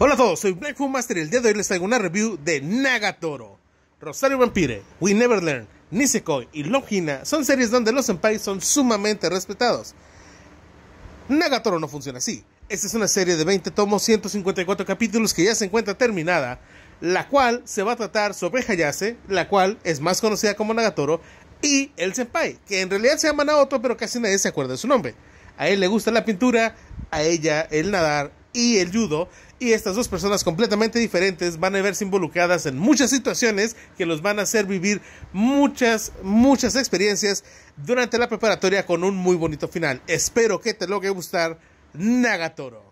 Hola a todos, soy Black Master y el día de hoy les traigo una review de Nagatoro. Rosario Vampire, We Never Learn, Nisekoi y Longina son series donde los senpais son sumamente respetados. Nagatoro no funciona así. Esta es una serie de 20 tomos, 154 capítulos que ya se encuentra terminada, la cual se va a tratar sobre Hayase, la cual es más conocida como Nagatoro, y el senpai, que en realidad se llama Naoto pero casi nadie se acuerda de su nombre. A él le gusta la pintura, a ella el nadar y el judo, y estas dos personas completamente diferentes van a verse involucradas en muchas situaciones que los van a hacer vivir muchas, muchas experiencias durante la preparatoria con un muy bonito final. Espero que te logre gustar Nagatoro.